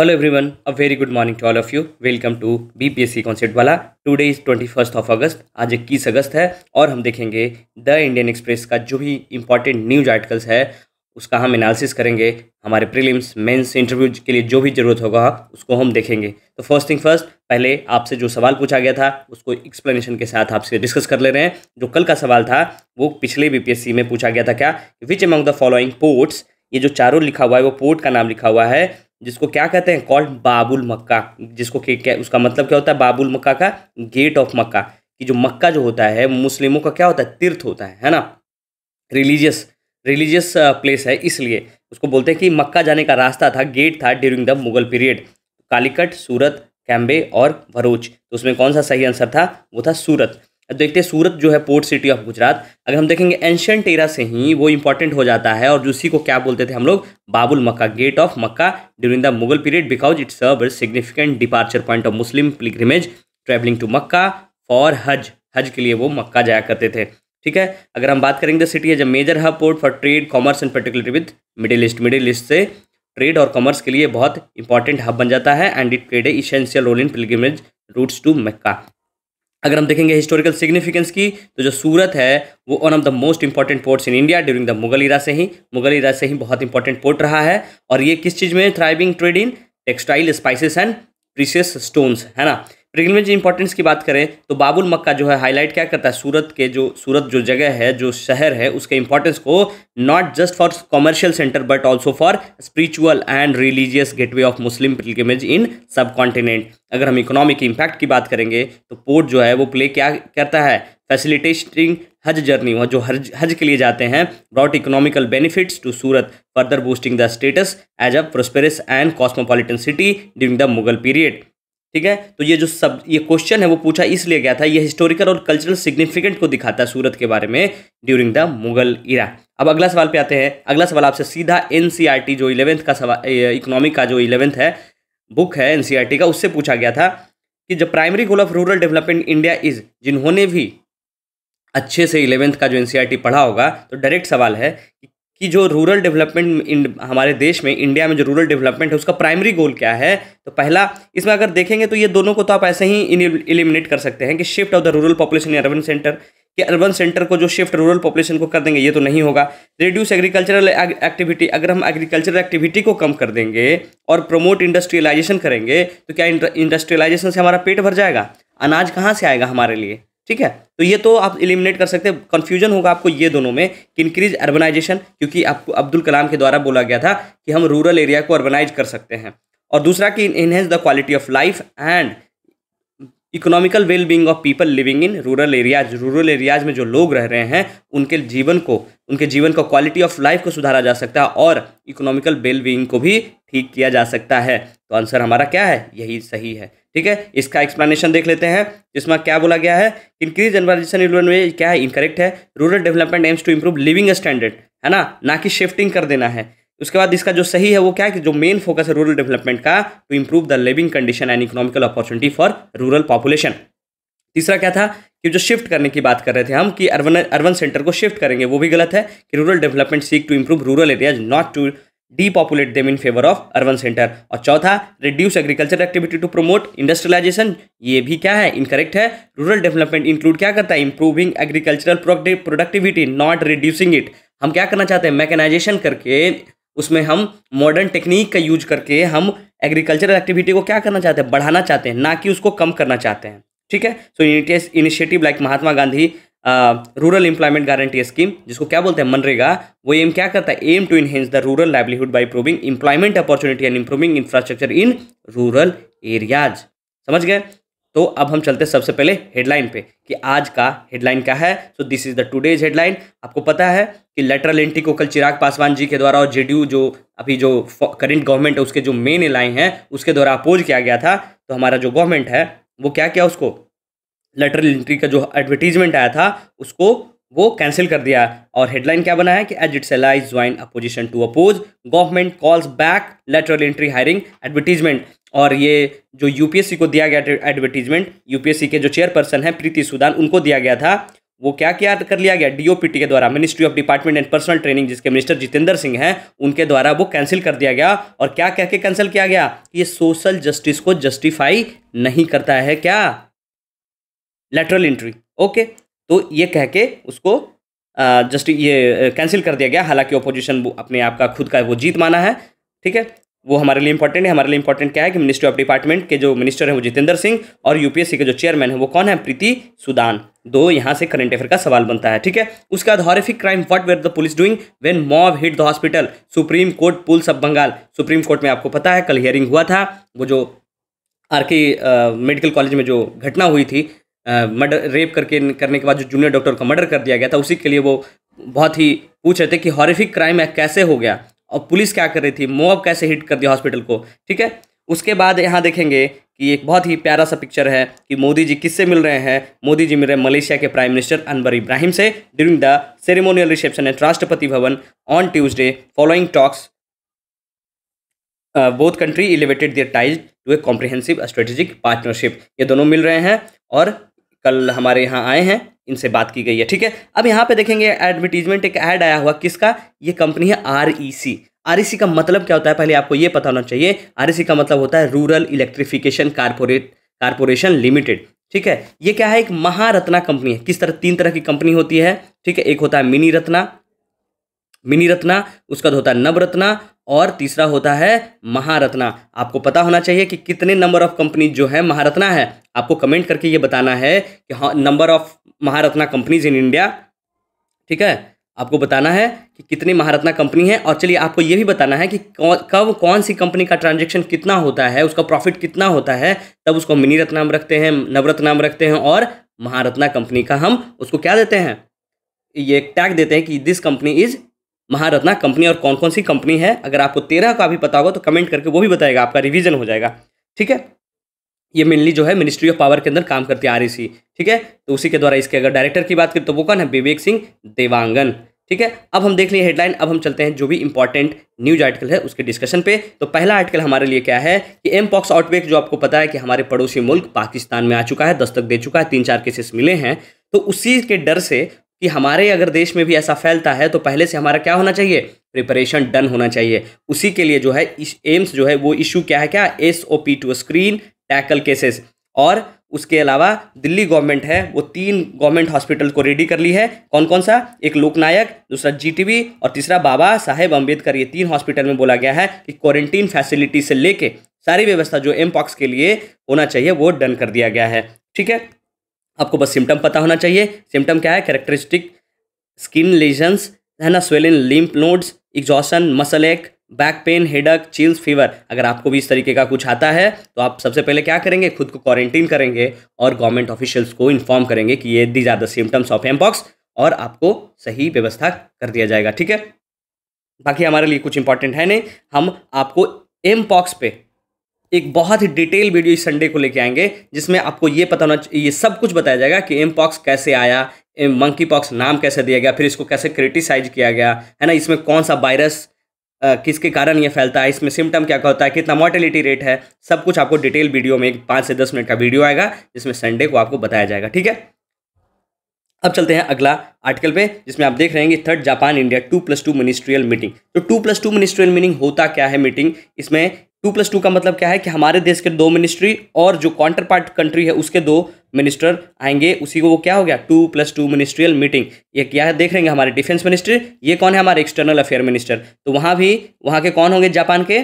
Very good morning to all of you welcome to B P S C concept वाला today is twenty first of August आज इक्कीस अगस्त है और हम देखेंगे द इंडियन एक्सप्रेस का जो भी इंपॉर्टेंट न्यूज आर्टिकल्स है उसका हम एनालिसिस करेंगे हमारे प्रीलिम्स मेंस इंटरव्यू के लिए जो भी ज़रूरत होगा उसको हम देखेंगे तो फर्स्ट थिंग फर्स्ट पहले आपसे जो सवाल पूछा गया था उसको एक्सप्लेनेशन के साथ आपसे डिस्कस कर ले रहे हैं जो कल का सवाल था वो पिछले बीपीएससी में पूछा गया था क्या which among the following ports ये जो चारों लिखा हुआ है वो पोर्ट का नाम लिखा हुआ है जिसको क्या कहते हैं कॉल्ड बाबुल मक्का जिसको क्या उसका मतलब क्या होता है बाबुल मक्का का गेट ऑफ मक्का कि जो मक्का जो होता है मुस्लिमों का क्या होता है तीर्थ होता है है ना रिलीजियस रिलीजियस प्लेस है इसलिए उसको बोलते हैं कि मक्का जाने का रास्ता था गेट था during the Mughal period Calicut Surat Cambay और भरूच तो उसमें कौन सा सही आंसर था वो था सूरत देखते हैं सूरत जो है पोर्ट सिटी ऑफ गुजरात अगर हम देखेंगे एंशंट एरा से ही वो इंपॉर्टेंट हो जाता है और उसी को क्या बोलते थे हम लोग Babul Mecca gate of Mecca during the Mughal period because it's serve significant departure point of Muslim pilgrimage travelling to Mecca for Hajj हज के लिए वो मक्का जाया करते थे ठीक है अगर हम बात करेंगे city as a major hub port for trade commerce and particular with Middle East Middle East से ट्रेड और कॉमर्स के लिए बहुत इंपॉर्टेंट हब बन जाता है and it played a essential role in pilgrimage routes to Mecca अगर हम देखेंगे हिस्टोरिकल सिग्निफिकेंस की तो जो सूरत है वो one of the most important ports in India during the Mughal era से ही मुगल इरा से ही बहुत इंपॉर्टेंट पोर्ट रहा है और ये किस चीज़ में thriving trade in textile spices and precious stones है ना प्रिगलमेज तो इंपॉर्टेंस की बात करें तो बाबुल मक्का जो है हाईलाइट क्या करता है सूरत के जो सूरत जो जगह है जो शहर है उसके इंपॉर्टेंस को not just for commercial centre but also for spiritual and religious gateway of Muslim pilgrimage in subcontinent अगर हम इकोनॉमिक इम्पैक्ट की बात करेंगे तो पोर्ट जो है वो प्ले क्या करता है फैसिलिटेटिंग हज जर्नी वह जो हज हज के लिए जाते हैं brought economical benefits to Surat further boosting the status as a prosperous and cosmopolitan city during the Mughal period ठीक है तो ये जो सब ये क्वेश्चन है वो पूछा इसलिए गया था ये हिस्टोरिकल और कल्चरल सिग्निफिकेंट को दिखाता है सूरत के बारे में ड्यूरिंग द मुगल इरा अब अगला सवाल पे आते हैं अगला सवाल आपसे सीधा एन e जो इलेवेंथ का सवाल इकोनॉमिक का जो इलेवेंथ है बुक है एन e का उससे पूछा गया था कि जो primary goal of rural development India is जिन्होंने भी अच्छे से इलेवेंथ का जो एन e पढ़ा होगा तो डायरेक्ट सवाल है कि कि जो रूरल डेवलपमेंट हमारे देश में इंडिया में जो रूरल डेवलपमेंट है उसका प्राइमरी गोल क्या है तो पहला इसमें अगर देखेंगे तो ये दोनों को तो आप ऐसे ही इलिमिनेट कर सकते हैं कि shift of the rural population in urban centre कि अर्बन सेंटर को जो शिफ्ट रूरल पॉपुलेशन को कर देंगे ये तो नहीं होगा रिड्यूस एग्रीकल्चरल एक्टिविटी अगर हम एग्रीकल्चरल एक्टिविटी को कम कर देंगे और प्रमोट इंडस्ट्रियलाइजेशन करेंगे तो क्या इंडस्ट्रियलाइजेशन से हमारा पेट भर जाएगा अनाज कहाँ से आएगा हमारे लिए ठीक है तो ये तो आप इलिमिनेट कर सकते हैं कन्फ्यूजन होगा आपको ये दोनों में कि इंक्रीज अर्बनाइजेशन क्योंकि आपको अब्दुल कलाम के द्वारा बोला गया था कि हम रूरल एरिया को अर्बनाइज कर सकते हैं और दूसरा कि enhance the quality of life and economical well being of people living in rural areas rural areas में जो लोग रह रहे हैं उनके जीवन को उनके जीवन का क्वालिटी ऑफ लाइफ को सुधारा जा सकता है और इकोनॉमिकल वेल बींग को भी ठीक किया जा सकता है तो आंसर हमारा क्या है यही सही है ठीक है इसका एक्सप्लेनेशन देख लेते हैं इसमें क्या बोला गया है इंक्रीज अर्बनाइजेशन रूरल में क्या है इनकरेक्ट है rural development aims to improve living standard है ना ना कि शिफ्टिंग कर देना है उसके बाद इसका जो सही है वो क्या है कि जो मेन फोकस है रूरल डेवलपमेंट का to improve the living condition and economical opportunity for rural population तीसरा क्या था कि जो शिफ्ट करने की बात कर रहे थे हम कि अर्बन अर्बन सेंटर को शिफ्ट करेंगे वो भी गलत है कि rural development seek to improve rural areas not to depopulate them in favour of urban centre और चौथा reduce agriculture activity to promote industrialisation ये भी क्या है इनकरेक्ट है रूरल डेवलपमेंट इंक्लूड क्या करता है improving agricultural productivity not reducing it हम क्या करना चाहते हैं मैकेनाइजेशन करके उसमें हम मॉडर्न टेक्निक का यूज करके हम एग्रीकल्चरल एक्टिविटी को क्या करना चाहते हैं बढ़ाना चाहते हैं ना कि उसको कम करना चाहते हैं ठीक है so initiative like Mahatma Gandhi rural employment guarantee scheme जिसको क्या बोलते हैं मनरेगा वो एम क्या करता है aim to enhance the rural livelihood by proving employment opportunity and improving infrastructure in rural areas समझ गए तो अब हम चलते हैं सबसे पहले हेडलाइन पे कि आज का हेडलाइन क्या है so this is the today's headline आपको पता है कि लेटरल एंट्री को कल चिराग पासवान जी के द्वारा और जेडीयू जो अभी जो करंट गवर्नमेंट है उसके जो मेन लाइन है उसके द्वारा अपोज किया गया था तो हमारा जो गवर्नमेंट है वो क्या किया उसको लेटरल एंट्री का जो एडवर्टीजमेंट आया था उसको वो कैंसिल कर दिया और हेडलाइन क्या बना है कि as its allies join opposition to oppose government calls back lateral entry hiring advertisement और ये जो यूपीएससी को दिया गया एडवर्टीजमेंट यूपीएससी के जो चेयरपर्सन है प्रीति सुदान उनको दिया गया था वो क्या क्या कर लिया गया डीओपीटी के द्वारा ministry of department and personnel training जिसके मिनिस्टर जितेंद्र सिंह हैं उनके द्वारा वो कैंसिल कर दिया गया और क्या कह के कैंसिल किया गया ये सोशल जस्टिस को जस्टिफाई नहीं करता है क्या लेटरल एंट्री ओके तो ये कह के उसको जस्ट ये कैंसिल कर दिया गया हालांकि अपोजिशन अपने आप का खुद का वो जीत माना है ठीक है वो हमारे लिए इंपॉर्टेंट है हमारे लिए इंपॉर्टेंट क्या है कि मिनिस्ट्री ऑफ डिपार्टमेंट के जो मिनिस्टर हैं वो जितेंद्र सिंह और यूपीएससी के जो चेयरमैन है वो कौन है प्रीति सुदान दो यहाँ से करंट अफेयर का सवाल बनता है ठीक है उसके बाद horrific crime what were the police doing when mob hit the hospital supreme court pulls of Bengal supreme court में आपको पता है कल हियरिंग हुआ था वो जो आर के मेडिकल कॉलेज में जो घटना हुई थी मर्डर रेप करके करने के बाद जो जूनियर डॉक्टर का मर्डर कर दिया गया था उसी के लिए वो बहुत ही पूछ रहे थे कि हॉरिफिक क्राइम कैसे हो गया और पुलिस क्या कर रही थी मोब कैसे हिट कर दिया हॉस्पिटल को ठीक है उसके बाद यहाँ देखेंगे कि एक बहुत ही प्यारा सा पिक्चर है कि मोदी जी किससे मिल रहे हैं मोदी जी मिल रहे हैं मलेशिया के प्राइम मिनिस्टर अनवर इब्राहिम से during the ceremonial reception at Rashtrapati Bhavan on Tuesday following talks both country elevated their ties to a comprehensive strategic partnership ये दोनों मिल रहे हैं और कल हमारे यहाँ आए हैं इनसे बात की गई है ठीक है अब यहाँ पे देखेंगे एडवर्टीजमेंट एक ऐड आया हुआ किसका ये कंपनी है आर ई सी आर का मतलब क्या होता है पहले आपको ये पता होना चाहिए आर e का मतलब होता है rural electrification corporate corporation limited ठीक है ये क्या है एक महारत्ना कंपनी है किस तरह तीन तरह की कंपनी होती है ठीक है एक होता है मिनी रत्ना मिनी रत्ना उसका होता है नवरत्ना और तीसरा होता है महारत्ना आपको पता होना चाहिए कि कितने नंबर ऑफ कंपनीज जो है महारत्ना है आपको कमेंट करके ये बताना है कि हाँ number of Maharatna companies in India ठीक है आपको बताना है कि कितनी महारत्ना कंपनी है और चलिए आपको ये भी बताना है कि कब कौन सी कंपनी का ट्रांजेक्शन कितना होता है उसका प्रॉफिट कितना होता है तब उसको मिनी रत्ना में रखते हैं नवरत्न नाम रखते हैं और महारत्ना कंपनी का हम उसको क्या देते हैं ये एक टैग देते हैं कि this company is Maharatna company और कौन कौन सी कंपनी है अगर आपको तेरह का भी पता होगा तो कमेंट करके वो भी बताएगा आपका रिवीजन हो जाएगा ठीक है ये मेनली जो है मिनिस्ट्री ऑफ पावर के अंदर काम करती है आर e ठीक है तो उसी के द्वारा इसके अगर डायरेक्टर की बात करें तो वो कौन है विवेक सिंह देवांगन ठीक है अब हम देख लिए हेडलाइन अब हम चलते हैं जो भी इंपॉर्टेंट न्यूज आर्टिकल है उसके डिस्कशन पे तो पहला आर्टिकल हमारे लिए क्या है कि एम पॉक्स आउटब्रेक जो आपको पता है कि हमारे पड़ोसी मुल्क पाकिस्तान में आ चुका है दस्तक दे चुका है तीन चार केसेस मिले हैं तो उसी के डर से कि हमारे अगर देश में भी ऐसा फैलता है तो पहले से हमारा क्या होना चाहिए प्रिपरेशन डन होना चाहिए उसी के लिए जो है इस एम्स जो है वो इशू क्या है क्या S O P to screen tackle cases और उसके अलावा दिल्ली गवर्नमेंट है वो तीन गवर्नमेंट हॉस्पिटल को रेडी कर ली है कौन कौन सा एक लोकनायक दूसरा जीटीबी और तीसरा बाबा साहेब अम्बेडकर ये तीन हॉस्पिटल में बोला गया है कि क्वारंटीन फैसिलिटी से लेके सारी व्यवस्था जो एम पॉक्स के लिए होना चाहिए वो डन कर दिया गया है ठीक है आपको बस सिम्टम पता होना चाहिए सिम्टम क्या है कैरेक्टरिस्टिक स्किन लेजन्स है ना swollen lymph nodes exhaustion muscle ache back pain headache chills fever अगर आपको भी इस तरीके का कुछ आता है तो आप सबसे पहले क्या करेंगे खुद को क्वारंटीन करेंगे और गवर्नमेंट ऑफिशियल्स को इन्फॉर्म करेंगे कि ये these are the symptoms of mpox और आपको सही व्यवस्था कर दिया जाएगा ठीक है बाकी हमारे लिए कुछ इंपॉर्टेंट है नहीं हम आपको एम पॉक्स पे एक बहुत ही डिटेल वीडियो इस संडे को लेके आएंगे जिसमें आपको ये पता होना ये सब कुछ बताया जाएगा कि एम पॉक्स कैसे आया मंकी पॉक्स नाम कैसे दिया गया फिर इसको कैसे क्रिटिसाइज किया गया है ना इसमें कौन सा वायरस किसके कारण ये फैलता है इसमें सिम्टम क्या क्या होता है कितना मॉर्टेलिटी रेट है सब कुछ आपको डिटेल वीडियो में एक पाँच से दस मिनट का वीडियो आएगा जिसमें संडे को आपको बताया जाएगा ठीक है अब चलते हैं अगला आर्टिकल पे जिसमें आप देख रहे हैं कि third Japan India two plus two ministerial meeting तो two plus two ministerial meeting होता क्या है मीटिंग इसमें टू प्लस टू का मतलब क्या है कि हमारे देश के दो मिनिस्ट्री और जो काउंटर पार्ट कंट्री है उसके दो मिनिस्टर आएंगे उसी को वो क्या हो गया two plus two ministerial meeting ये क्या है देख हैं हमारे डिफेंस मिनिस्टर ये कौन है हमारे एक्सटर्नल अफेयर मिनिस्टर तो वहाँ भी वहाँ के कौन होंगे जापान के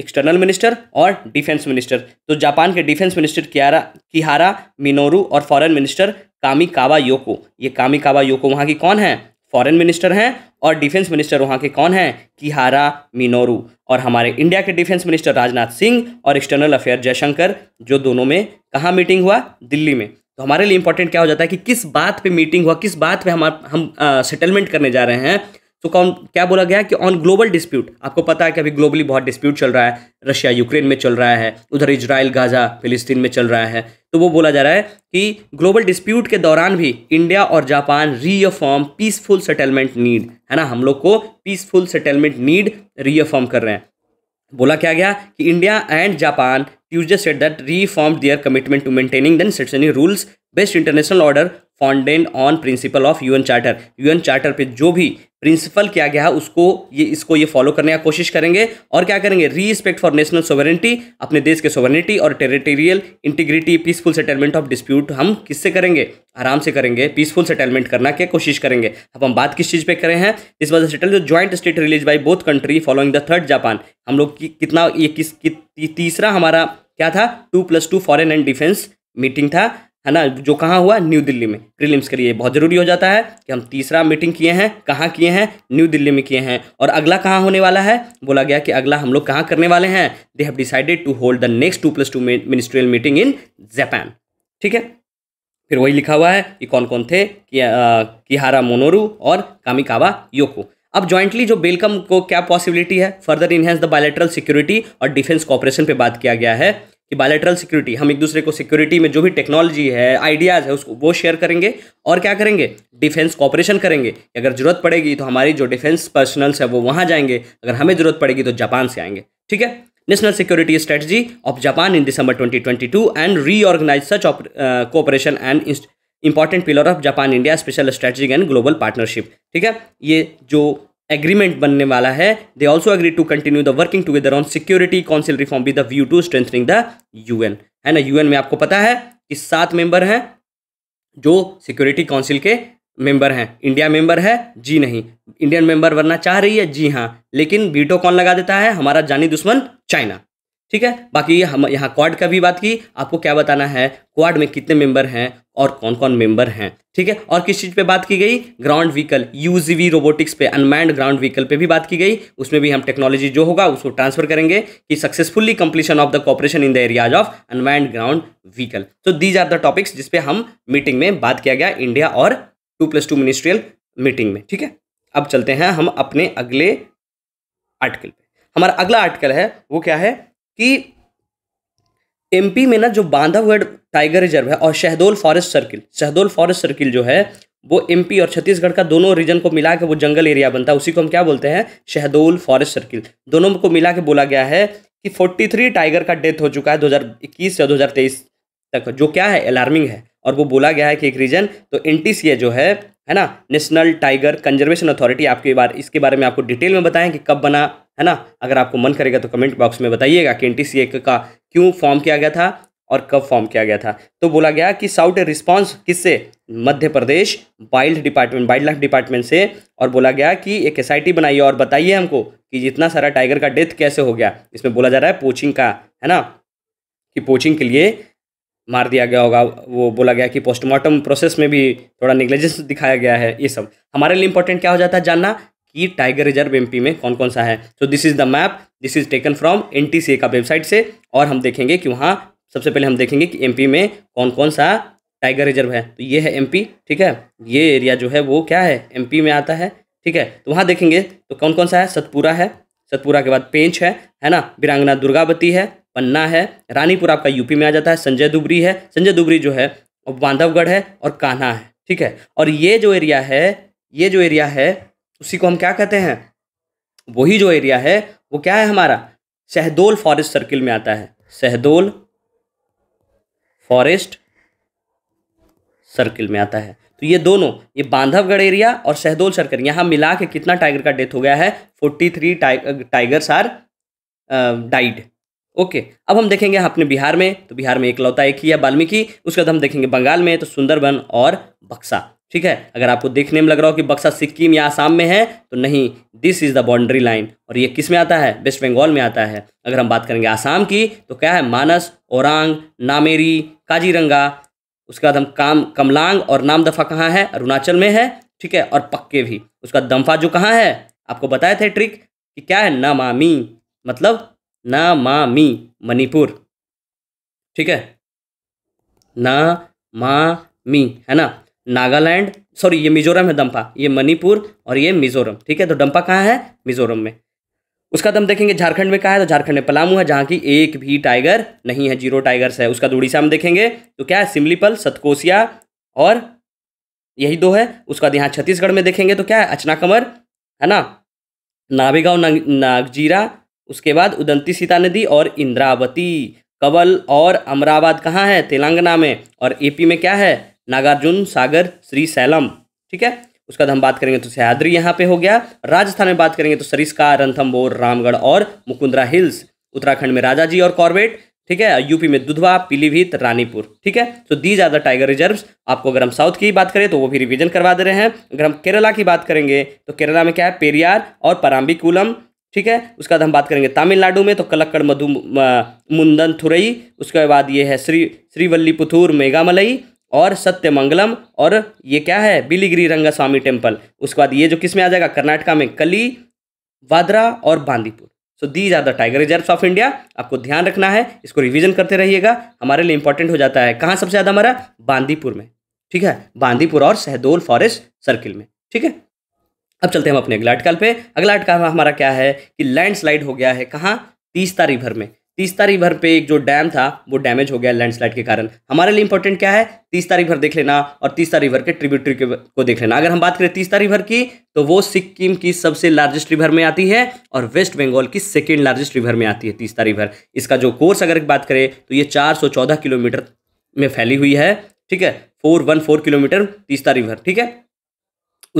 एक्सटर्नल मिनिस्टर और डिफेंस मिनिस्टर तो जापान के defence minister Kiara Kihara Minoru और फॉरेन मिनिस्टर कामी कावा योको ये कामी कावा योको वहाँ की कौन है फॉरेन मिनिस्टर हैं और डिफेंस मिनिस्टर वहाँ के कौन हैं किहारा मिनोरू और हमारे इंडिया के डिफेंस मिनिस्टर राजनाथ सिंह और एक्सटर्नल अफेयर जयशंकर जो दोनों में कहाँ मीटिंग हुआ दिल्ली में तो हमारे लिए इंपॉर्टेंट क्या हो जाता है कि किस बात पे मीटिंग हुआ किस बात पे हम हम सेटलमेंट करने जा रहे हैं तो कौन क्या बोला गया कि ऑन ग्लोबल डिस्प्यूट आपको पता है कि अभी ग्लोबली बहुत डिस्प्यूट चल रहा है रशिया यूक्रेन में चल रहा है उधर इसराइल गाजा फिलिस्तीन में चल रहा है तो वो बोला जा रहा है कि ग्लोबल डिस्प्यूट के दौरान भी इंडिया और Japan reaffirm peaceful settlement need है ना हम लोग को पीसफुल सेटलमेंट नीड रीअफॉर्म कर रहे हैं बोला क्या गया कि India and Japan Tuesday set that reform their commitment to maintaining then सेटसनी rules based international order founded on principle of UN charter UN charter पे जो भी प्रिंसिपल किया गया है उसको ये इसको ये फॉलो करने का कोशिश करेंगे और क्या करेंगे रिस्पेक्ट फॉर नेशनल सोवरेनिटी अपने देश के सोवरेनिटी और territorial integrity peaceful settlement of dispute हम किससे करेंगे आराम से करेंगे पीसफुल सेटलमेंट करना की कोशिश करेंगे अब हम बात किस चीज़ पे करें हैं इस वजह सेटल जो joint state release by both country following the third Japan हम लोग की कितना ये किस कि, तीसरा हमारा क्या था two plus two foreign and defence meeting था है ना जो कहाँ हुआ न्यू दिल्ली में प्रीलिम्स के लिए बहुत ज़रूरी हो जाता है कि हम तीसरा मीटिंग किए हैं कहाँ किए हैं न्यू दिल्ली में किए हैं और अगला कहाँ होने वाला है बोला गया कि अगला हम लोग कहाँ करने वाले हैं they have decided to hold the next two plus two ministerial meeting in Japan ठीक है फिर वही लिखा हुआ है कि कौन कौन थे कि, आ, किहारा मोनोरू और कामिकावा योको अब जॉइंटली जो बेलकम को क्या पॉसिबिलिटी है further enhance the bilateral security और डिफेंस कॉपरेशन पे बात किया गया है कि बायोलेट्रल सिक्योरिटी हम एक दूसरे को सिक्योरिटी में जो भी टेक्नोलॉजी है आइडियाज़ है उसको वो शेयर करेंगे और क्या करेंगे डिफेंस कॉपरेशन करेंगे कि अगर ज़रूरत पड़ेगी तो हमारी जो डिफेंस पर्सनल्स है वो वहाँ जाएंगे अगर हमें ज़रूरत पड़ेगी तो जापान से आएंगे ठीक है national security strategy of Japan in December twenty twenty two and reorganise such cooperation and important pillar of Japan India special strategy and global partnership ठीक है ये जो एग्रीमेंट बनने वाला है they also agree to continue the working together on security council reform with the view to strengthening the UN है ना UN में आपको पता है कि सात मेंबर हैं जो सिक्योरिटी काउंसिल के मेंबर हैं इंडिया मेंबर है जी नहीं इंडियन मेंबर बनना चाह रही है जी हाँ लेकिन वीटो कौन लगा देता है हमारा जानी दुश्मन चाइना ठीक है बाकी हम यहाँ क्वाड का भी बात की आपको क्या बताना है क्वाड में कितने मेंबर हैं और कौन कौन मेंबर हैं ठीक है और किस चीज़ पे बात की गई ग्राउंड व्हीकल यूजीवी रोबोटिक्स पे अनमैंड ग्राउंड व्हीकल पे भी बात की गई उसमें भी हम टेक्नोलॉजी जो होगा उसको ट्रांसफर करेंगे कि successfully completion of the cooperation in the areas of unmanned ground vehicle तो दीज आर द टॉपिक्स जिसपे हम मीटिंग में बात किया गया इंडिया और two plus two ministerial meeting में ठीक है अब चलते हैं हम अपने अगले आर्टिकल पर हमारा अगला आर्टिकल है वो क्या है कि एमपी में ना जो बांधवगढ़ टाइगर रिजर्व है और Shahdol forest circle Shahdol forest circle जो है वो एमपी और छत्तीसगढ़ का दोनों रीजन को मिला के वो जंगल एरिया बनता है उसी को हम क्या बोलते हैं शहदोल फॉरेस्ट सर्किल दोनों को मिला के बोला गया है कि 43 टाइगर का डेथ हो चुका है 2021 या 2023 तक जो क्या है अलार्मिंग है और वो बोला गया है कि एक रीजन तो एन जो है है ना नेशनल टाइगर कंजर्वेशन अथॉरिटी आपके बार इसके बारे में आपको डिटेल में बताएं कि कब बना है ना अगर आपको मन करेगा तो कमेंट बॉक्स में बताइएगा कि एन का क्यों फॉर्म किया गया था और कब फॉर्म किया गया था तो बोला गया कि साउट ए रिस्पॉन्स किससे Madhya Pradesh wild department wildlife department से और बोला गया कि एक एस बनाइए और बताइए हमको कि इतना सारा टाइगर का डेथ कैसे हो गया इसमें बोला जा रहा है पोचिंग का है ना कि पोचिंग के लिए मार दिया गया होगा वो बोला गया कि पोस्टमार्टम प्रोसेस में भी थोड़ा निग्लेजेंस दिखाया गया है ये सब हमारे लिए इंपॉर्टेंट क्या हो जाता है जानना कि टाइगर रिजर्व एम में कौन कौन सा है so this is the map this is taken from एन का वेबसाइट से और हम देखेंगे कि वहाँ सबसे पहले हम देखेंगे कि एम में कौन कौन सा टाइगर रिजर्व है तो ये है एम ठीक है ये एरिया जो है वो क्या है एम में आता है ठीक है तो वहाँ देखेंगे तो कौन कौन सा है सतपुरा है सतपुरा के बाद पेंच है है ना बिरांगना दुर्गावती है पन्ना है रानीपुर आपका यूपी में आ जाता है संजय दुबरी है संजय दुबरी जो है बांधवगढ़ है और कान्हा है ठीक है और ये जो एरिया है ये जो एरिया है उसी को हम क्या कहते हैं वही जो एरिया है वो क्या है हमारा शहदोल फॉरेस्ट सर्किल में आता है शहदोल फॉरेस्ट सर्किल में आता है तो ये दोनों ये बांधवगढ़ एरिया और शहदोल सर्किल यहाँ मिला के कितना टाइगर का डेथ हो गया है forty three tigers are died okay अब हम देखेंगे अपने बिहार में तो बिहार में लौता एक ही है वाल्मीकि उसके बाद हम देखेंगे बंगाल में तो सुंदरबन और बक्सा ठीक है अगर आपको देखने में लग रहा हो कि बक्सा सिक्किम या आसाम में है तो नहीं this is the boundary line और ये किस में आता है वेस्ट बंगाल में आता है अगर हम बात करेंगे आसाम की तो क्या है मानस ओरांग नामेरी काजीरंगा उसके बाद हम काम कमलांग और नामदफा कहाँ है अरुणाचल में है ठीक है और पक्के भी उसका दम्फा जो कहाँ है आपको बताए थे ट्रिक कि क्या है नमामी मतलब ना मा मी मणिपुर ठीक है ना मा मी है ना नागालैंड सॉरी ये मिजोरम है डंपा ये मणिपुर और ये मिजोरम ठीक है तो डंपा कहाँ है मिजोरम में उसका दम तो देखेंगे झारखंड में कहा है तो झारखंड में पलामू है जहाँ की एक भी टाइगर नहीं है जीरो टाइगर्स है उसका तो उड़ीसा हम देखेंगे तो क्या है सिमलीपल सतकोसिया और यही दो है उसका तो यहाँ छत्तीसगढ़ में देखेंगे तो क्या है अचना कमर है ना नावेगांव नागजीरा उसके बाद उदंती सीता नदी और इंद्रावती कवल और अमराबाद कहाँ है तेलंगाना में और एपी में क्या है नागार्जुन सागर श्री सैलम ठीक है उसका तो हम बात करेंगे तो सह्याद्री यहाँ पे हो गया राजस्थान में बात करेंगे तो सरिस्का रंथम्बोर रामगढ़ और मुकुंदरा हिल्स उत्तराखंड में राजा जी और कॉर्बेट ठीक है यूपी में दुधवा पीलीभीत रानीपुर ठीक है तो these are the tiger reserve आपको अगर हम साउथ की बात करें तो वो भी रिविजन करवा दे रहे हैं अगर हम केरला की बात करेंगे तो केरला में क्या है पेरियार और पराम्बिकुलम ठीक है उसके बाद हम बात करेंगे तमिलनाडु में तो कलक्कड़ मधु मुंदन थुरई उसके बाद ये है श्री पुथूर मेघामलई और सत्यमंगलम और ये क्या है बिलीगिरी रंगा स्वामी टेम्पल उसके बाद ये जो किस में आ जाएगा कर्नाटका में कली वादरा और Bandipur so these are the tiger reserve of India आपको ध्यान रखना है इसको रिविजन करते रहिएगा हमारे लिए इंपॉर्टेंट हो जाता है कहाँ सबसे ज़्यादा हमारा बांदीपुर में ठीक है बांदीपुर और सहदोल फॉरेस्ट सर्किल में ठीक है अब चलते हैं हम अपने अगला आर्टिकल पे अगला आर्टिकल हमारा क्या है कि लैंडस्लाइड हो गया है कहाँ तारीख भर में तारीख भर पे एक जो डैम था वो डैमेज हो गया लैंडस्लाइड के कारण हमारे लिए इंपॉर्टेंट क्या है तीस तारीख भर देख लेना और तारीख रिवर के ट्रिब्यूटरी को देख लेना अगर हम बात करें तारीख भर की तो वो सिक्किम की सबसे लार्जेस्ट रिवर में आती है और वेस्ट बंगाल की सेकेंड लार्जेस्ट रिवर में आती है तारीख भर इसका जो कोर्स अगर बात करें तो ये चार किलोमीटर में फैली हुई है ठीक है फोर वन फोर किलोमीटर भर ठीक है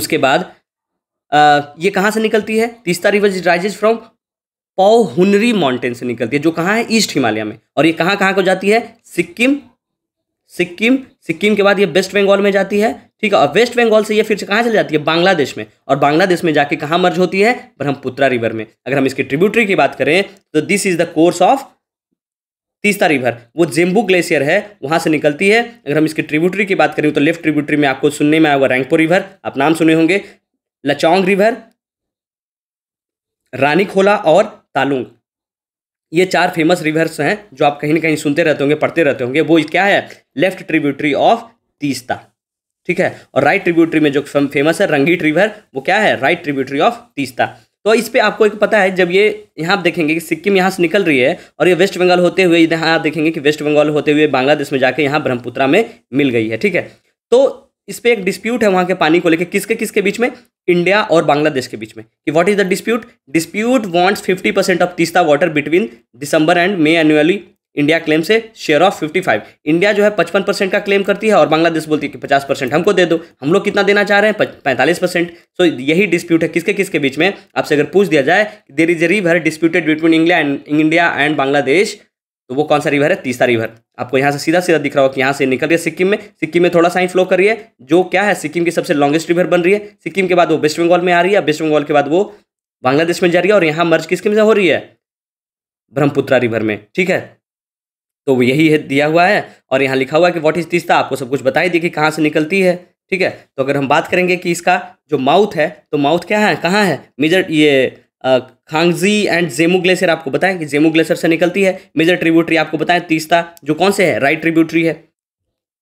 उसके बाद ये कहाँ से निकलती है Teesta river rises from Pauhunri mountain से निकलती है जो कहाँ है ईस्ट हिमालय में और ये कहाँ कहाँ को जाती है सिक्किम सिक्किम सिक्किम के बाद ये वेस्ट बंगाल में जाती है ठीक है और वेस्ट बंगाल से ये फिर से कहाँ चली जाती है बांग्लादेश में और बांग्लादेश में जाके कहाँ मर्ज होती है ब्रह्मपुत्रा रिवर में अगर हम इसकी ट्रिब्यूटरी की बात करें तो this is the course of Teesta river वो जेम्बू ग्लेशियर है वहाँ से निकलती है अगर हम इसकी ट्रिब्यूटरी की बात करें तो लेफ्ट ट्रिब्यूटरी में आपको सुनने में आया हुआ रैंकपो रिवर आप नाम सुने होंगे लचोंग रिवर रानीखोला और तालुंग ये चार फेमस रिवर्स हैं जो आप कहीं ना कहीं सुनते रहते होंगे पढ़ते रहते होंगे वो क्या है लेफ्ट ट्रिब्यूटरी ऑफ तीस्ता ठीक है और राइट ट्रिब्यूटरी में जो फेमस है रंगीट रिवर वो क्या है राइट ट्रिब्यूटरी ऑफ तीस्ता तो इस पर आपको एक पता है जब ये यहाँ आप देखेंगे कि सिक्किम यहाँ से निकल रही है और ये वेस्ट बंगाल होते हुए यहाँ आप देखेंगे कि वेस्ट बंगाल होते हुए बांग्लादेश में जाके यहाँ ब्रह्मपुत्रा में मिल गई है ठीक है तो इस पर एक डिस्प्यूट है वहाँ के पानी को लेकर किसके किसके बीच में इंडिया और बांग्लादेश के बीच में कि what is the dispute dispute wants 50 percent of Teesta water between December and May annually India claim से शेयर ऑफ 55 इंडिया जो है 55 परसेंट का क्लेम करती है और बांग्लादेश बोलती है कि 50 परसेंट हमको दे दो हम लोग कितना देना चाह रहे हैं पैंतालीस परसेंट सो यही डिस्प्यूट है किसके किसके बीच में आपसे अगर पूछ दिया जाए there is a river disputed between England India and Bangladesh तो वो कौन सा रिवर है तीसरा रिवर आपको यहाँ से सीधा सीधा दिख रहा होगा कि यहाँ से निकल रही है सिक्किम में सिक्किम में थोड़ा सा ही फ्लो कर रही है जो क्या है सिक्किम की सबसे लॉन्गेस्ट रिवर बन रही है सिक्किम के बाद वो वेस्ट बंगाल में आ रही है वेस्ट बंगाल के बाद वो बांग्लादेश में जा रही है और यहाँ मर्ज किस से हो रही है ब्रह्मपुत्रा रिवर में ठीक है तो वो यही है दिया हुआ है और यहाँ लिखा हुआ है कि वॉट इज तीस्ता आपको सब कुछ बताई दी कि कहाँ से निकलती है ठीक है तो अगर हम बात करेंगे कि इसका जो माउथ है तो माउथ क्या है कहाँ है मेजर ये खांगजी एंड जेमू ग्लेशियर आपको बताएं कि जेमू ग्लेशियर से निकलती है मेजर ट्रिब्यूटरी आपको बताएं तीसता जो कौन से है राइट ट्रिब्यूटरी है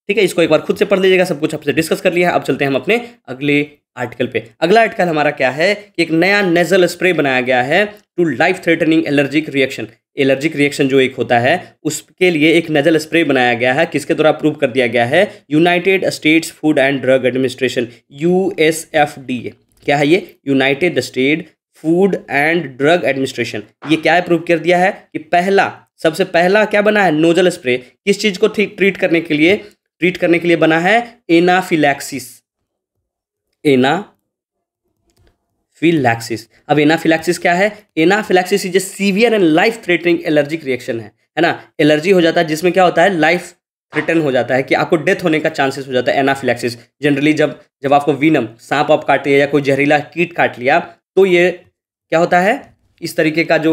ठीक है इसको एक बार खुद से पढ़ लीजिएगा सब कुछ आपसे डिस्कस कर लिया है अब चलते हैं हम अपने अगले आर्टिकल पे अगला आर्टिकल हमारा क्या है कि एक नया नेजल स्प्रे बनाया गया है to life threatening allergic reaction allergic reaction जो एक होता है उसके लिए एक नेजल स्प्रे बनाया गया है किसके द्वारा अप्रूव कर दिया गया है United States food and drug administration यू क्या है ये United State food and drug administration ये क्या अप्रूव प्रूव कर दिया है कि पहला सबसे पहला क्या बना है नोजल स्प्रे किस चीज़ को ट्रीट करने के लिए ट्रीट करने के लिए बना है एनाफिलैक्सिस एना फिलैक्सिस अब एनाफिलैक्सिस क्या है anaphylaxis is a severe and life threatening allergic reaction है है ना एलर्जी हो जाता है जिसमें क्या होता है लाइफ थ्रेटन हो जाता है कि आपको डेथ होने का चांसेस हो जाता है एनाफिलैक्सिस जनरली जब जब आपको वीनम सांप आप काट लिया या कोई जहरीला कीट काट लिया तो ये क्या होता है इस तरीके का जो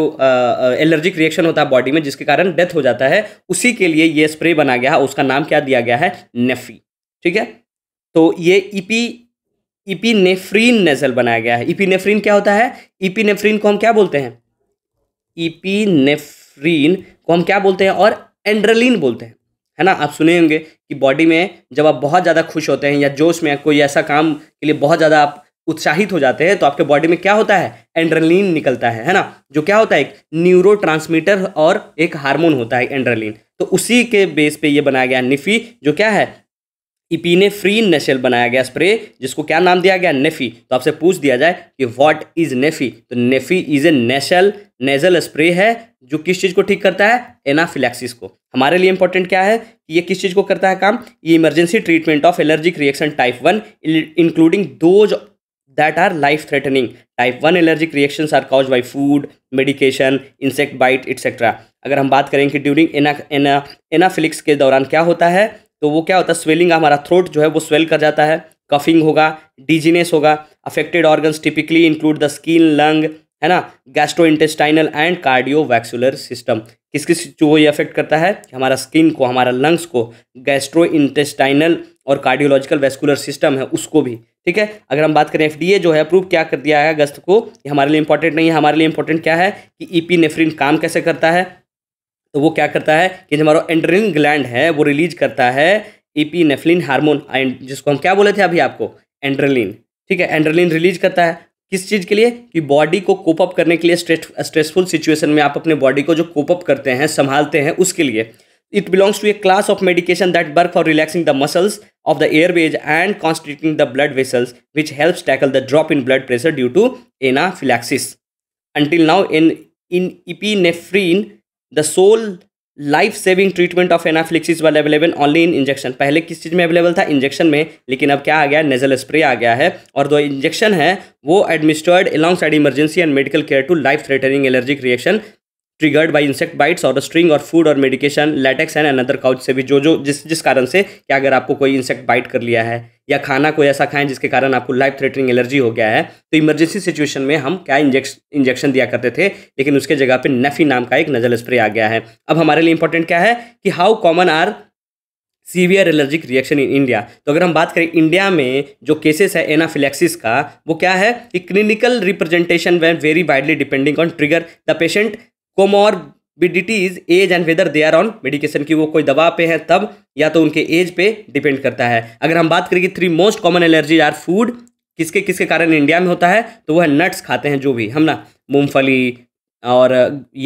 एलर्जिक रिएक्शन होता है बॉडी में जिसके कारण डेथ हो जाता है उसी के लिए ये स्प्रे बना गया है उसका नाम क्या दिया गया है नेफी ठीक है तो ये ईपी इपीनेफ्रीन नेजल बनाया गया है इपीनेफ्रीन क्या होता है इपीनेफ्रीन को हम क्या बोलते हैं इपीनेफ्रीन को हम क्या बोलते हैं और एंड्रलिन बोलते हैं है ना आप सुने होंगे कि बॉडी में जब आप बहुत ज़्यादा खुश होते हैं या जोश में कोई ऐसा काम के लिए बहुत ज़्यादा आप उत्साहित हो जाते हैं तो आपके बॉडी में क्या होता है एंड्रलिन निकलता है है ना जो क्या होता है एक न्यूरो और एक हार्मोन होता है एंड्रलिन तो उसी के बेस पे ये बनाया गया निफी जो क्या है इपीने फ्री नशेल बनाया गया स्प्रे जिसको क्या नाम दिया गया नेफी तो आपसे पूछ दिया जाए कि व्हाट इज नेफी तो Neffy is a nasal nasal spray है जो किस चीज़ को ठीक करता है एनाफिलैक्सिस को हमारे लिए इंपॉर्टेंट क्या है कि ये किस चीज़ को करता है काम ये emergency treatment of allergic reaction type one including those that are life threatening type one allergic reactions are cause by food medication insect bite etcetera अगर हम बात करें कि ड्यूरिंग एना एना एनाफिलिक्स के दौरान क्या होता है तो वो क्या होता है स्वेलिंग हमारा थ्रोट जो है वो स्वेल कर जाता है कफिंग होगा डिजीनेस होगा affected organs typically include the skin lung है ना gastrointestinal and cardiovascular system किस किस चीज़ को ये अफेक्ट करता है हमारा स्किन को हमारा लंग्स को गैस्ट्रो इंटेस्टाइनल और कार्डियोलॉजिकल वेस्कुलर सिस्टम है उसको भी ठीक है अगर हम बात करें एफडीए जो है अप्रूव क्या कर दिया है अगस्त को ये हमारे लिए इंपॉर्टेंट नहीं है हमारे लिए इंपॉर्टेंट क्या है कि ईपी नेफ्रिन काम कैसे करता है तो वो क्या करता है कि हमारा एंड्रिन ग्लैंड है वो रिलीज करता है ईपी नेफ्रिन हार्मोन जिसको हम क्या बोले थे अभी आपको एंड्रलिन ठीक है एंड्रलिन रिलीज करता है किस चीज़ के लिए कि बॉडी को कोप अप करने के लिए स्ट्रेसफुल सिचुएशन में आप अपने बॉडी को जो कोप अप करते हैं संभालते हैं उसके लिए it belongs to a class of medication that work for relaxing the muscles of the airways and constricting the blood vessels which helps tackle the drop in blood pressure due to anaphylaxis. Until now in, in epinephrine the sole life saving treatment of anaphylaxis वाले available only in injection पहले किस चीज़ में available था injection में लेकिन अब क्या आ गया नेजल स्प्रे आ गया है और जो इंजेक्शन है वो administered alongside emergency and medical care to life threatening allergic reaction triggered by insect bites और स्ट्रिंग और फूड और medication latex and another cause से भी जो जो जिस जिस कारण से कि अगर आपको कोई इंसेक्ट बाइट कर लिया है या खाना कोई ऐसा खाएं जिसके कारण आपको लाइफ थ्रेटनिंग एलर्जी हो गया है तो इमरजेंसी सिचुएशन में हम क्या इंजेक्शन इंजेक्शन दिया करते थे लेकिन उसके जगह पे नेफी नाम का एक नजल स्प्रे आ गया है अब हमारे लिए इंपॉर्टेंट क्या है कि how common are severe allergic reaction in India तो अगर हम बात करें इंडिया में जो केसेस है एनाफिलेक्सिस का वो क्या है कि clinical representation when vary widely depending on trigger the patient comorbidities age and whether they are on medication की वो कोई दवा पे हैं तब या तो उनके एज पे डिपेंड करता है अगर हम बात करें कि three most common allergy are food किसके किसके कारण इंडिया में होता है तो वह नट्स खाते हैं जो भी हम ना मूंगफली और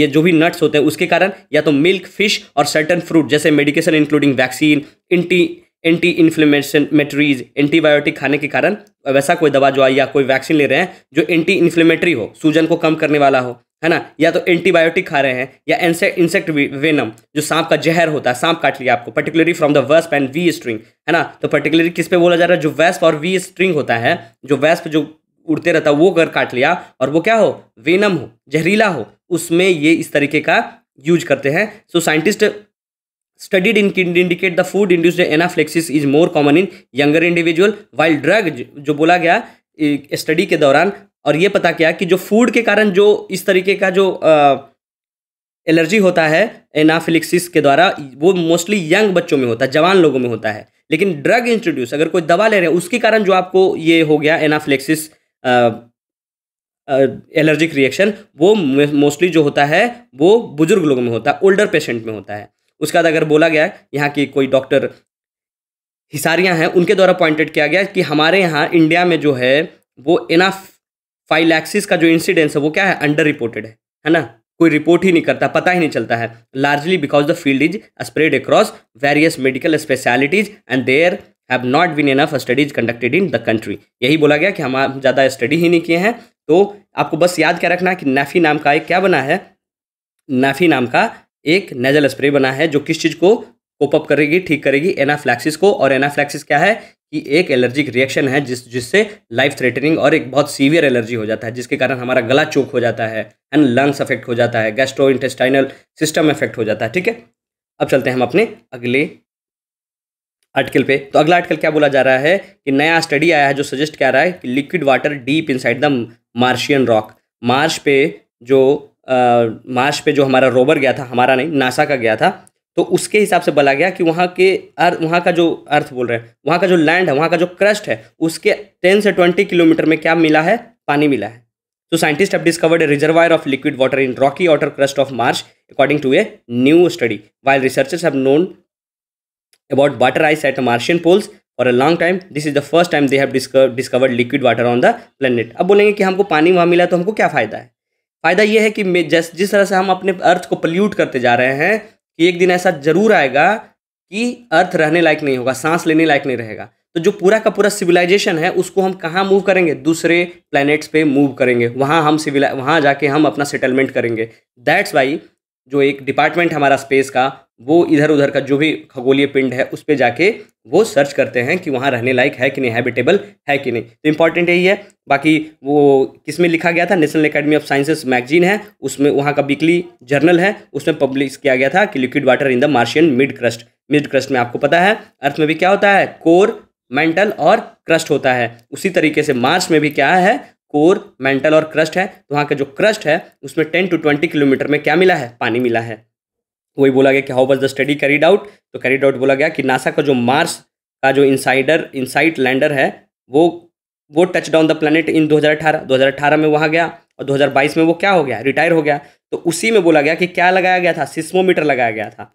ये जो भी नट्स होते हैं उसके कारण या तो मिल्क फिश और सर्टन फ्रूट जैसे medication including vaccine anti anti inflammation मेटरीज एंटीबायोटिक खाने के कारण वैसा कोई दवा जो आई या कोई वैक्सीन ले रहे हैं जो एंटी इन्फ्लेमेटरी हो सूजन को कम करने वाला हो है ना या तो एंटीबायोटिक खा रहे हैं या इंसेक्ट वेनम जो सांप का जहर होता है सांप काट लिया आपको particularly from the wasp and bee sting है ना तो पर्टिकुलरली किस पे बोला जा रहा है जो वेस्प और वी स्ट्रिंग होता है जो वेस्प जो उड़ते रहता है वो घर काट लिया और वो क्या हो वेनम हो जहरीला हो उसमें ये इस तरीके का यूज करते हैं so scientist studied in indicate the food induced anaphylaxis is more common in younger individual while drug जो बोला गया स्टडी के दौरान और ये पता किया कि जो फूड के कारण जो इस तरीके का जो एलर्जी होता है एनाफिलिक्सिस के द्वारा वो मोस्टली यंग बच्चों में होता है जवान लोगों में होता है लेकिन ड्रग इंट्रोड्यूस अगर कोई दवा ले रहे हैं उसके कारण जो आपको ये हो गया एनाफिलिक्सिस एलर्जिक रिएक्शन वो मोस्टली जो होता है वो बुजुर्ग लोगों में होता है ओल्डर पेशेंट में होता है उसके बाद अगर बोला गया यहाँ की कोई डॉक्टर हिसारियाँ हैं उनके द्वारा पॉइंटेड किया गया कि हमारे यहाँ इंडिया में जो है वो एनाफ फाइलैक्सिस का जो इंसिडेंस है वो क्या है अंडर रिपोर्टेड है है ना कोई रिपोर्ट ही नहीं करता पता ही नहीं चलता है largely because the field is spread across various medical specialities and there have not been enough studies conducted in the country यही बोला गया कि हम ज़्यादा स्टडी ही नहीं किए हैं तो आपको बस याद क्या रखना है कि नैफी नाम का एक क्या बना है नैफी नाम का एक नेजल स्प्रे बना है जो किस चीज़ को कोपअप करेगी ठीक करेगी एनाफ्लैक्सिस को और एनाफ्लैक्सिस क्या है कि एक एलर्जिक रिएक्शन है जिस जिससे लाइफ थ्रेटनिंग और एक बहुत सीवियर एलर्जी हो जाता है जिसके कारण हमारा गला चोक हो जाता है एंड लंग्स अफेक्ट हो जाता है गैस्ट्रो इंटेस्टाइनल सिस्टम अफेक्ट हो जाता है ठीक है अब चलते हैं हम अपने अगले आर्टिकल पे तो अगला आर्टिकल क्या बोला जा रहा है कि नया स्टडी आया है जो सजेस्ट क्या रहा है कि liquid water deep inside the Martian rock Mars पे जो आ, मार्श पे जो हमारा रोबर गया था हमारा नहीं नासा का गया था तो उसके हिसाब से बोला गया कि वहाँ के अर्थ वहाँ का जो अर्थ बोल रहे हैं वहाँ का जो लैंड है वहाँ का जो क्रस्ट है उसके टेन से ट्वेंटी किलोमीटर में क्या मिला है पानी मिला है तो scientist have discovered a reservoir of liquid water in rocky water crust of Mars according to a new study while researchers have known about water ice at Martian poles for a long time this is the first time they have discovered liquid water on the planet अब बोलेंगे कि हमको पानी वहाँ मिला तो हमको क्या फ़ायदा है फ़ायदा यह है कि जिस जिस तरह से हम अपने अर्थ को पल्यूट करते जा रहे हैं कि एक दिन ऐसा जरूर आएगा कि अर्थ रहने लायक नहीं होगा सांस लेने लायक नहीं रहेगा तो जो पूरा का पूरा सिविलाइजेशन है उसको हम कहाँ मूव करेंगे दूसरे प्लैनेट्स पे मूव करेंगे वहाँ हम सिविला वहाँ जाके हम अपना सेटलमेंट करेंगे दैट्स वाई जो एक डिपार्टमेंट हमारा स्पेस का वो इधर उधर का जो भी खगोलीय पिंड है उस पर जाके वो सर्च करते हैं कि वहाँ रहने लायक है कि नहीं हैबिटेबल है कि नहीं तो इम्पॉर्टेंट यही है बाकी वो किस में लिखा गया था National Academy of Sciences magazine है उसमें वहाँ का वीकली जर्नल है उसमें पब्लिश किया गया था कि liquid water in the Martian mid crust mid crust में आपको पता है अर्थ में भी क्या होता है कोर मेंटल और क्रस्ट होता है उसी तरीके से मार्स में भी क्या है कोर मेंटल और क्रस्ट है तो वहाँ का जो क्रस्ट है उसमें टेन टू ट्वेंटी किलोमीटर में क्या मिला है पानी मिला है वही बोला गया कि how was the study carried out तो कैरीड आउट बोला गया कि नासा का जो मार्स का जो इंसाइडर इंसाइट लैंडर है वो वो touch down the planet in 2018 2018 में वहाँ गया और 2022 में वो क्या हो गया रिटायर हो गया तो उसी में बोला गया कि क्या लगाया गया था सिस्मोमीटर लगाया गया था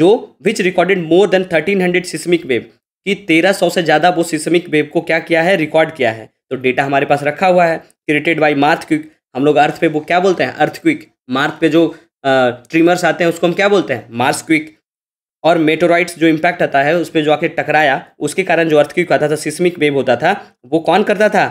जो which recorded more than 1300 seismic wave कि 1300 से ज़्यादा वो सिस्मिक वेव को क्या किया है रिकॉर्ड किया है तो डेटा हमारे पास रखा हुआ है क्रिएटेड बाई मार्थ क्विक हम लोग अर्थ पे वो क्या बोलते हैं अर्थ क्विक मार्थ पे जो ट्रीमर्स आते हैं उसको हम क्या बोलते हैं मार्स क्विक और मेटोराइट्स जो इम्पैक्ट आता है उस पर जो आके टकराया उसके कारण जो अर्थ क्विक आता था सिस्मिक वेव होता था वो कौन करता था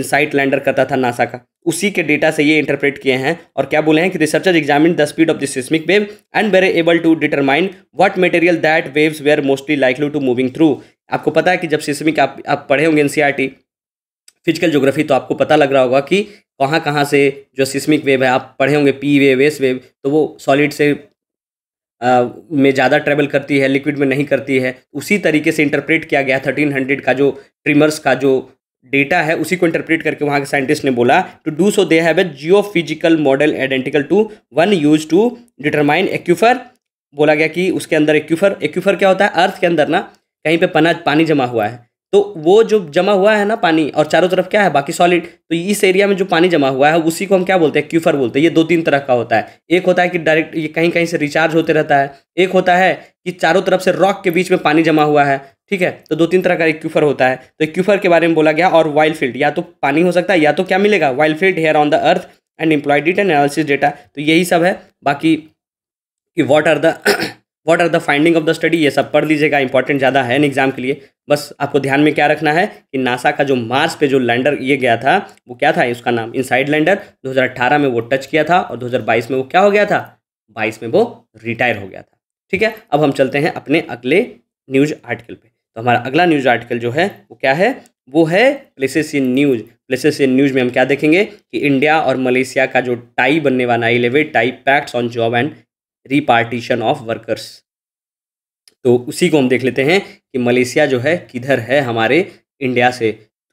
इनसाइट लैंडर करता था नासा का उसी के डेटा से ये इंटरप्रेट किए हैं और क्या बोले हैं कि researcher examine the speed of the seismic wave and were able to determine what material that waves were mostly likely to moving through आपको पता है कि जब सिस्मिक आप आप पढ़े होंगे एनसीईआरटी फिजिकल जोग्राफी तो आपको पता लग रहा होगा कि कहाँ कहाँ से जो सिस्मिक वेव है आप पढ़े होंगे पी वेव एस वेव तो वो सॉलिड से आ, में ज़्यादा ट्रेवल करती है लिक्विड में नहीं करती है उसी तरीके से इंटरप्रेट किया गया थर्टीन हंड्रेड का जो ट्रिमर्स का जो डेटा है उसी को इंटरप्रेट करके वहाँ के साइंटिस्ट ने बोला to do so they have a geophysical model identical to one use to determine aquifer बोला गया कि उसके अंदर एक्यूफर एक्यूफर क्या होता है अर्थ के अंदर ना कहीं पे पना पानी जमा हुआ है तो वो जो जमा हुआ है ना पानी और चारों तरफ क्या है बाकी सॉलिड तो इस एरिया में जो पानी जमा हुआ है उसी को हम क्या बोलते हैं क्यूफर बोलते हैं ये दो तीन तरह का होता है एक होता है कि डायरेक्ट ये कहीं कहीं से रिचार्ज होते रहता है एक होता है कि चारों तरफ से रॉक के बीच में पानी जमा हुआ है ठीक है तो दो तीन तरह का इक्यूफर होता है तो इक्यूफर के बारे में बोला गया और वाइल्ड फील्ड या तो पानी हो सकता है या तो क्या मिलेगा wild field here on the Earth and employed it and analysis data तो यही सब है बाकी कि what are the what are the finding of the study ये सब पढ़ लीजिएगा इंपॉर्टेंट ज़्यादा है एग्जाम के लिए बस आपको ध्यान में क्या रखना है कि नासा का जो मार्स पे जो लैंडर ये गया था वो क्या था उसका नाम इनसाइड लैंडर 2018 में वो टच किया था और 2022 में वो क्या हो गया था 22 में वो रिटायर हो गया था ठीक है अब हम चलते हैं अपने अगले न्यूज आर्टिकल पे तो हमारा अगला न्यूज आर्टिकल जो है वो क्या है वो है places in news places in news में हम क्या देखेंगे कि इंडिया और मलेशिया का जो टाई बनने वाला है tie pact on job and repatriation of workers तो उसी को हम देख लेते हैं कि मलेशिया जो है किधर है हमारे इंडिया से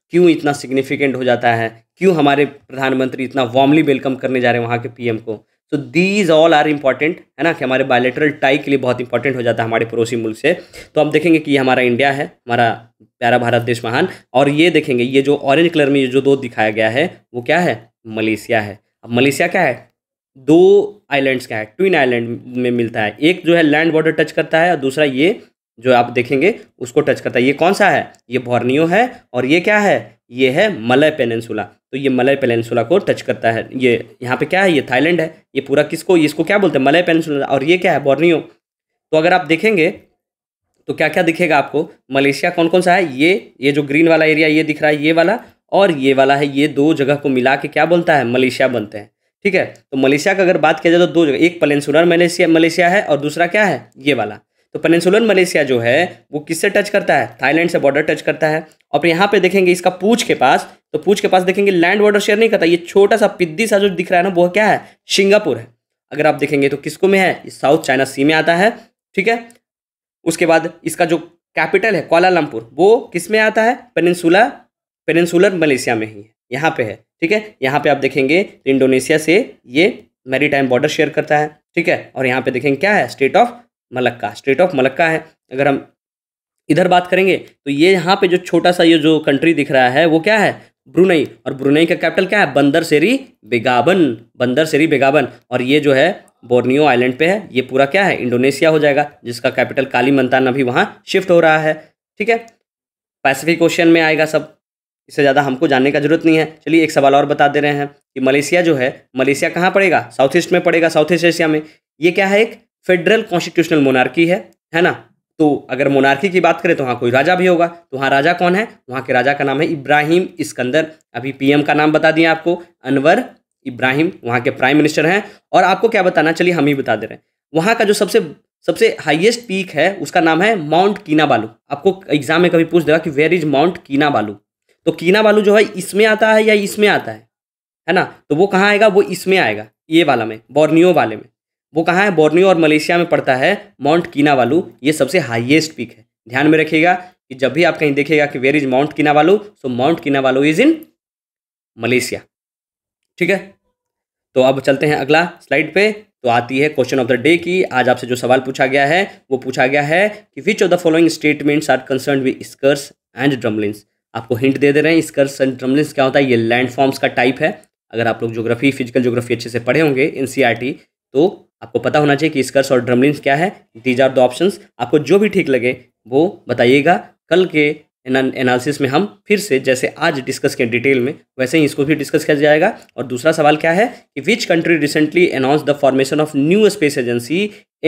क्यों इतना सिग्निफिकेंट हो जाता है क्यों हमारे प्रधानमंत्री इतना वार्मली वेलकम करने जा रहे हैं वहाँ के पीएम को so these all are important है ना कि हमारे बायोलेटरल टाई के लिए बहुत इंपॉर्टेंट हो जाता है हमारे पड़ोसी मुल्क से तो हम देखेंगे कि ये हमारा इंडिया है हमारा प्यारा भारत देश महान और ये देखेंगे ये जो ऑरेंज कलर में ये जो दो दिखाया गया है वो क्या है मलेशिया है अब मलेशिया क्या है दो आइलैंड्स का है ट्विन आइलैंड में मिलता है एक जो है लैंड बॉर्डर टच करता है और दूसरा ये जो आप देखेंगे उसको टच करता है ये कौन सा है ये बॉर्नियो है और ये क्या है ये है मलय पेनसुला तो ये मलय पेनसुला को टच करता है ये यहाँ पे क्या है ये थाईलैंड है ये पूरा किसको इसको क्या बोलते हैं मलय पेनसुला और ये क्या है बॉर्नियो तो अगर आप देखेंगे तो क्या क्या दिखेगा आपको मलेशिया कौन कौन सा है ये ये जो ग्रीन वाला एरिया ये दिख रहा है ये वाला और ये वाला है ये दो जगह को मिला के क्या बोलता है मलेशिया बनते हैं ठीक है तो मलेशिया का अगर बात किया जाए तो दो जगह एक पलेंसुलर मलेशिया मलेशिया है और दूसरा क्या है ये वाला तो पेनिसुलर मलेशिया जो है वो किससे टच करता है थाईलैंड से बॉर्डर टच करता है और यहाँ पे देखेंगे इसका पूछ के पास तो पूछ के पास देखेंगे लैंड बॉर्डर शेयर नहीं करता ये छोटा सा पिद्दी सा जो दिख रहा है ना वो क्या है सिंगापुर है अगर आप देखेंगे तो किसको में है ये साउथ चाइना सी में आता है ठीक है उसके बाद इसका जो कैपिटल है कोलालमपुर वो किस में आता है पेनेंसुला पेनेंसुलर मलेशिया में ही है यहाँ पे है ठीक है यहाँ पे आप देखेंगे इंडोनेशिया से ये मेरी टाइम बॉर्डर शेयर करता है ठीक है और यहाँ पे देखेंगे क्या है state of Malacca state of Malacca है अगर हम इधर बात करेंगे तो ये यहाँ पे जो छोटा सा ये जो कंट्री दिख रहा है वो क्या है ब्रुनई और ब्रुनई का कैपिटल क्या है बंदर सेरी बेगाबन बंदर सेरी बेगाबन और ये जो है बोर्नियो आइलैंड पे है ये पूरा क्या है इंडोनेशिया हो जाएगा जिसका कैपिटल काली मंतान अभी वहाँ शिफ्ट हो रहा है ठीक है पैसिफिक ओशियन में आएगा सब इससे ज़्यादा हमको जानने का जरूरत नहीं है चलिए एक सवाल और बता दे रहे हैं कि मलेशिया जो है मलेशिया कहाँ पड़ेगा साउथ ईस्ट में पड़ेगा साउथ ईस्ट एशिया में ये क्या है एक फेडरल कॉन्स्टिट्यूशनल मोनार्की है है ना तो अगर मोनार्की की बात करें तो वहाँ कोई राजा भी होगा तो वहाँ राजा कौन है वहाँ के राजा का नाम है इब्राहिम इस्कंदर अभी पीएम का नाम बता दिया आपको अनवर इब्राहिम वहाँ के प्राइम मिनिस्टर हैं और आपको क्या बताना चलिए हम ही बता दे रहे हैं वहाँ का जो सबसे सबसे हाईएस्ट पीक है उसका नाम है माउंट कीना बालू आपको एग्जाम में कभी पूछ देगा कि वेयर इज माउंट कीना बालू तो कीना बालू जो है इसमें आता है या इसमें आता है है ना तो वो कहाँ आएगा वो इसमें आएगा ये वाला में बॉर्नियो वाले में वो कहाँ है बोर्नियो और मलेशिया में पड़ता है माउंट वालू ये सबसे हाईएस्ट पीक है ध्यान में रखिएगा कि जब भी आप कहीं देखेगा कि वेर इज माउंट वालू सो माउंट वालू इज इन मलेशिया ठीक है तो अब चलते हैं अगला स्लाइड पे तो आती है क्वेश्चन ऑफ द डे की आज आपसे जो सवाल पूछा गया है वो पूछा गया है कि which of the following statements are concern with eskers and drumlins आपको हिंट दे दे रहे हैं स्कर्स एंड ड्रमलिन्स क्या होता है ये लैंडफॉर्म्स का टाइप है अगर आप लोग ज्योग्राफी फिजिकल ज्योग्राफी अच्छे से पढ़े होंगे एन e तो आपको पता होना चाहिए कि स्कर्स और ड्रमलिन्स क्या है दीज आर द ऑप्शन आपको जो भी ठीक लगे वो बताइएगा कल के एनालिसिस में हम फिर से जैसे आज डिस्कस किए डिटेल में वैसे ही इसको भी डिस्कस किया जाएगा और दूसरा सवाल क्या है कि which country recently announce the formation of new space agency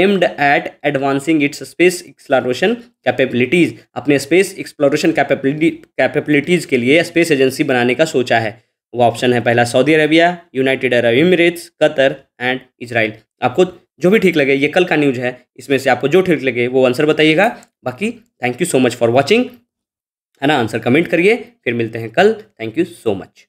aimed at advancing its space exploration capabilities अपने स्पेस एक्सप्लोरेशन कैपेबिलिटी कैपेबिलिटीज़ के लिए स्पेस एजेंसी बनाने का सोचा है वो ऑप्शन है पहला Saudi Arabia United Arab Emirates Qatar and Israel आपको जो भी ठीक लगे ये कल का न्यूज है इसमें से आपको जो ठीक लगे वो आंसर बताइएगा बाकी thank you so much for watching है ना आंसर कमेंट करिए फिर मिलते हैं कल थैंक यू सो मच